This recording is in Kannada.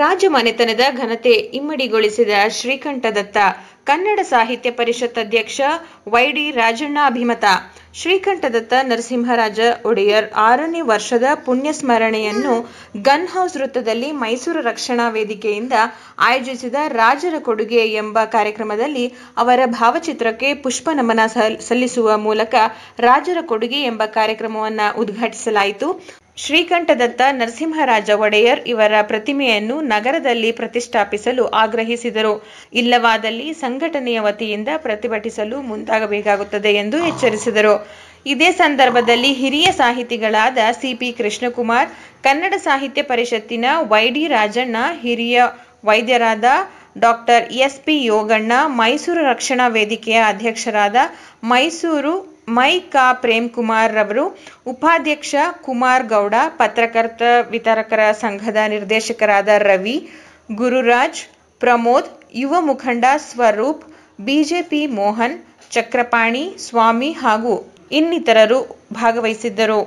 ರಾಜಮನೆತನದ ಘನತೆ ಇಮ್ಮಡಿಗೊಳಿಸಿದ ಶ್ರೀಕಂಠದತ್ತ ಕನ್ನಡ ಸಾಹಿತ್ಯ ಪರಿಷತ್ ಅಧ್ಯಕ್ಷ ವೈಡಿ ರಾಜಣ್ಣ ಅಭಿಮತ ಶ್ರೀಕಂಠದತ್ತ ನರಸಿಂಹರಾಜ ಒಡೆಯರ್ ಆರನೇ ವರ್ಷದ ಪುಣ್ಯ ಸ್ಮರಣೆಯನ್ನು ಗನ್ ಹೌಸ್ ವೃತ್ತದಲ್ಲಿ ಮೈಸೂರು ರಕ್ಷಣಾ ವೇದಿಕೆಯಿಂದ ಆಯೋಜಿಸಿದ ರಾಜರ ಕೊಡುಗೆ ಎಂಬ ಕಾರ್ಯಕ್ರಮದಲ್ಲಿ ಅವರ ಭಾವಚಿತ್ರಕ್ಕೆ ಪುಷ್ಪ ನಮನ ಸಲ್ಲಿಸುವ ಮೂಲಕ ರಾಜರ ಕೊಡುಗೆ ಎಂಬ ಕಾರ್ಯಕ್ರಮವನ್ನು ಉದ್ಘಾಟಿಸಲಾಯಿತು ಶ್ರೀಕಂಠದತ್ತ ನರಸಿಂಹರಾಜ ಒಡೆಯರ್ ಇವರ ಪ್ರತಿಮೆಯನ್ನು ನಗರದಲ್ಲಿ ಪ್ರತಿಷ್ಠಾಪಿಸಲು ಆಗ್ರಹಿಸಿದರು ಇಲ್ಲವಾದಲ್ಲಿ ಸಂಘಟನೆಯ ವತಿಯಿಂದ ಪ್ರತಿಭಟಿಸಲು ಮುಂದಾಗಬೇಕಾಗುತ್ತದೆ ಎಂದು ಎಚ್ಚರಿಸಿದರು ಇದೇ ಸಂದರ್ಭದಲ್ಲಿ ಹಿರಿಯ ಸಾಹಿತಿಗಳಾದ ಸಿಪಿ ಕೃಷ್ಣಕುಮಾರ್ ಕನ್ನಡ ಸಾಹಿತ್ಯ ಪರಿಷತ್ತಿನ ವೈಡಿ ರಾಜಣ್ಣ ಹಿರಿಯ ವೈದ್ಯರಾದ ಡಾಕ್ಟರ್ ಎಸ್ ಪಿ ಯೋಗಣ್ಣ ಮೈಸೂರು ರಕ್ಷಣಾ ವೇದಿಕೆಯ ಅಧ್ಯಕ್ಷರಾದ ಮೈಸೂರು ಮೈ ಕಾ ಪ್ರೇಮ್ ಕುಮಾರ್ ರವರು ಉಪಾಧ್ಯಕ್ಷ ಕುಮಾರ್ ಗೌಡ ಪತ್ರಕರ್ತ ವಿತರಕರ ಸಂಘದ ನಿರ್ದೇಶಕರಾದ ರವಿ ಗುರುರಾಜ್ ಪ್ರಮೋದ್ ಯುವ ಮುಖಂಡ ಸ್ವರೂಪ್ ಬಿಜೆಪಿ ಮೋಹನ್ ಚಕ್ರಪಾಣಿ ಸ್ವಾಮಿ ಹಾಗೂ ಇನ್ನಿತರರು ಭಾಗವಹಿಸಿದ್ದರು